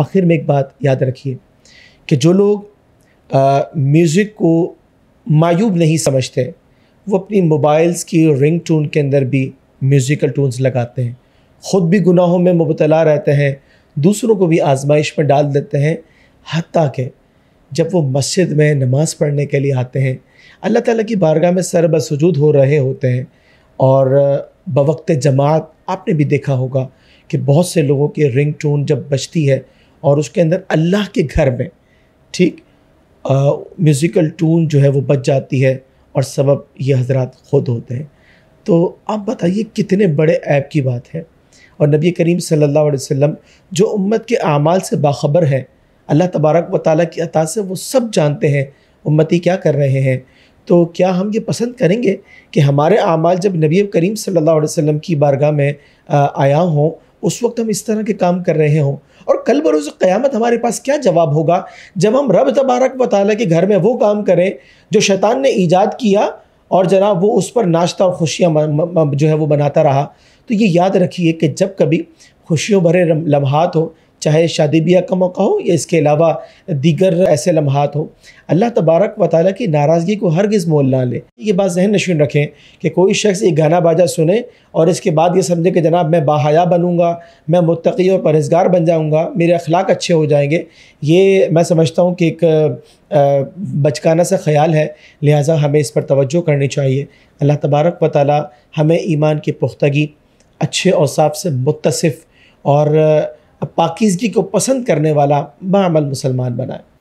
आखिर में एक बात याद रखिए कि जो लोग म्यूज़िक को मायूब नहीं समझते वो अपनी मोबाइल्स की रिंग टून के अंदर भी म्यूज़िकल टून्स लगाते हैं ख़ुद भी गुनाहों में मुबतला रहते हैं दूसरों को भी आजमाइश में डाल देते हैं हती के जब वो मस्जिद में नमाज़ पढ़ने के लिए आते हैं अल्लाह ताला की बारगाह में सर बसूद हो रहे होते हैं और बवक्त जमात आपने भी देखा होगा कि बहुत से लोगों की रिंग टून जब बजती है और उसके अंदर अल्लाह के घर में ठीक म्यूज़िकल टून जो है वो बच जाती है और सबब ये हजरत ख़ुद होते हैं तो आप बताइए कितने बड़े ऐप की बात है और नबी करीम सल्लल्लाहु अलैहि वसल्लम जो उम्मत के अमाल से बाखबर हैं अल्लाह तबारक व ताली की अता से वो सब जानते हैं उम्मती क्या कर रहे हैं तो क्या हम ये पसंद करेंगे कि हमारे अमाल जब नबी करीम सल्लल्लाहु अलैहि वसल्लम की बारगाह में आया हों उस वक्त हम इस तरह के काम कर रहे हों और कल बरोज़ क़यामत हमारे पास क्या जवाब होगा जब हम रब तबारक वाली के घर में वो काम करें जो शैतान ने ईजाद किया और जनाब वो उस पर नाश्ता और खुशियाँ जो है वो बनाता रहा तो ये याद रखिए कि जब कभी खुशियों भरे लम्हात हो चाहे शादी ब्याह का मौका हो या इसके अलावा दीगर ऐसे लम्हात हो अल्लाह तबारक व ताली की नाराज़गी को गज़ मोल ना ले ये बात जहन नशीन रखें कि कोई शख्स ये गाना बाजा सुने और इसके बाद ये समझे कि जनाब मैं बाहया बनूँगा मैं मुतकी और परहेजगार बन जाऊँगा मेरे अखलाक अच्छे हो जाएंगे ये मैं समझता हूँ कि एक बचकाना सा ख्याल है लिहाजा हमें इस पर तोज्जो करनी चाहिए अल्लाह तबारक व ताली हमें ईमान की पुख्तगी अच्छे औसाफ से मुतसफ़ और पाकिजगी को पसंद करने वाला बामल मुसलमान बनाए